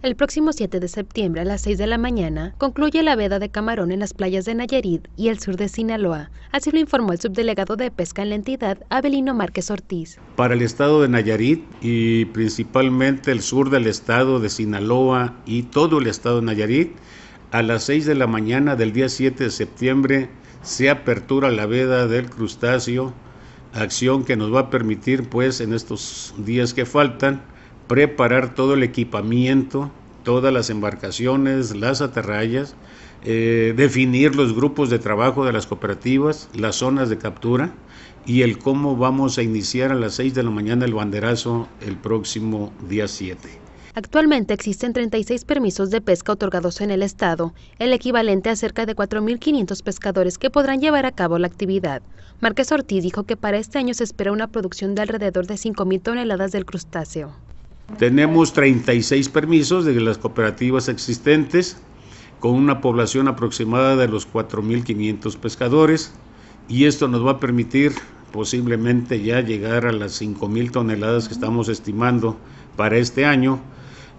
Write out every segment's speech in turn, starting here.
El próximo 7 de septiembre a las 6 de la mañana concluye la veda de camarón en las playas de Nayarit y el sur de Sinaloa, así lo informó el subdelegado de pesca en la entidad, Abelino Márquez Ortiz. Para el estado de Nayarit y principalmente el sur del estado de Sinaloa y todo el estado de Nayarit, a las 6 de la mañana del día 7 de septiembre se apertura la veda del crustáceo, acción que nos va a permitir pues en estos días que faltan preparar todo el equipamiento, todas las embarcaciones, las atarrayas, eh, definir los grupos de trabajo de las cooperativas, las zonas de captura y el cómo vamos a iniciar a las 6 de la mañana el banderazo el próximo día 7. Actualmente existen 36 permisos de pesca otorgados en el Estado, el equivalente a cerca de 4.500 pescadores que podrán llevar a cabo la actividad. Márquez Ortiz dijo que para este año se espera una producción de alrededor de 5.000 toneladas del crustáceo. Tenemos 36 permisos de las cooperativas existentes con una población aproximada de los 4.500 pescadores y esto nos va a permitir posiblemente ya llegar a las 5.000 toneladas que estamos estimando para este año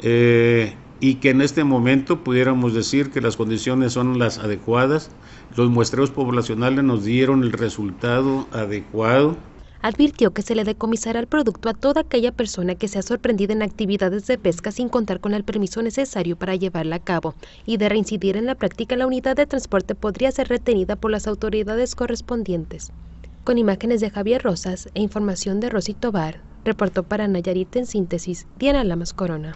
eh, y que en este momento pudiéramos decir que las condiciones son las adecuadas. Los muestreos poblacionales nos dieron el resultado adecuado advirtió que se le decomisará el producto a toda aquella persona que se ha sorprendido en actividades de pesca sin contar con el permiso necesario para llevarla a cabo, y de reincidir en la práctica la unidad de transporte podría ser retenida por las autoridades correspondientes. Con imágenes de Javier Rosas e información de Rosy Tobar, reportó para Nayarit en síntesis Diana Lamas Corona.